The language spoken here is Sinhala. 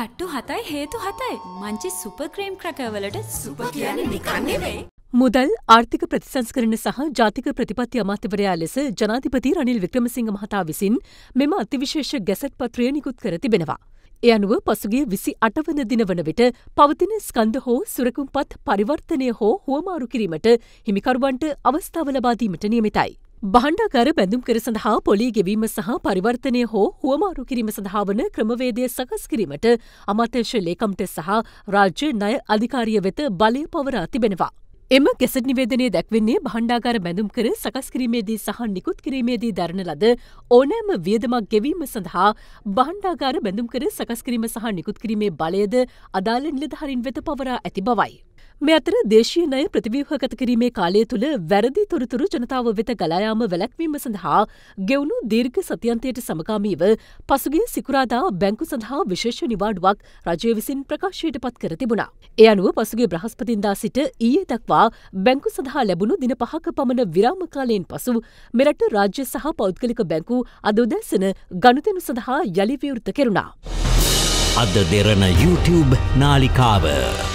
තට්ටු හතයි හේතු හතයි මංචි සුපක්‍රේම් ක්‍රකවලට සුප කියන නිකන්නෙවෙයි. මුදල් ආර්ථික ප්‍රතිසංස්කරණ සහ ජාතික ප්‍රතිපත්ති අමාත්‍යවරයා ලෙස ජනාධිපති රනිල් වික්‍රමසිංහ මහතා විසින් මෙම අතිවිශේෂ ගැසට් පත්‍රය නිකුත් කර තිබෙනවා. එ අනුව පසුගේ විසි අටවන දිනවන විට පවතින ස්කන්ධ හෝ සුරකුම්පත් පරිවර්තනය හෝ හුවමාරු කිරීමට හිමිකරුවන්ට අවස්ථාව ලබාදීමට නියමිතයි. බණ්ඩාගාර බැඳුම් කර සඳහා පොලී ගෙවීම සහ පරිවර්තනය හෝ හුවමාරු කිරීම සඳහා වන ක්‍රමවේදය සකස් කිරීමට අමාත්‍යංශ ලේකම්ට සහ රාජ්‍ය ණය අධිකාරිය වෙත බලය පවරා තිබෙනවා. එම ගෙසට නිවේදනය දැක්වෙන්නේ බණ්ඩාගාර බැඳුම් කර සකස් කිරීමේදී සහ නිකුත් කිරීමේදී දරන ලද ඕනෑම වියදමක් ගෙවීම සඳහා බණ්ඩාගාර බැඳුම් කර සකස් කිරීම සහ නිකුත් කිරීමේ බලයද අදාළ නිලධහරින් වෙත පවරා ඇති බවයි. මේ අතර දේශීය ණය ප්‍රතිව්‍යුහගත කිරීමේ කාලය තුළ වැරදි තොරතුරු ජනතාව වෙත ගලායාම වැළැක්වීම සඳහා ගෙවුණු දීර්ඝ සතියන්තයට සමකාමීව පසුගේ සිකුරාදා බැංකු සඳහා විශේෂ නිවාඩුවක් රජය විසින් ප්‍රකාශයට පත් කර තිබුණා. ඒ අනුව පසුගේ බ්‍රහස්පතින්දා සිට ඊයේ දක්වා බැංකු සඳහා ලැබුණු දින පහක පමණ විරාමකාලයෙන් පසු මෙරට රාජ්‍ය සහ පෞද්ගලික බැංකු අද උදැසන ගනුදෙනු සඳහා යළි විවෘත කෙරුණා. අද දෙරන YouTube නාලිකාව.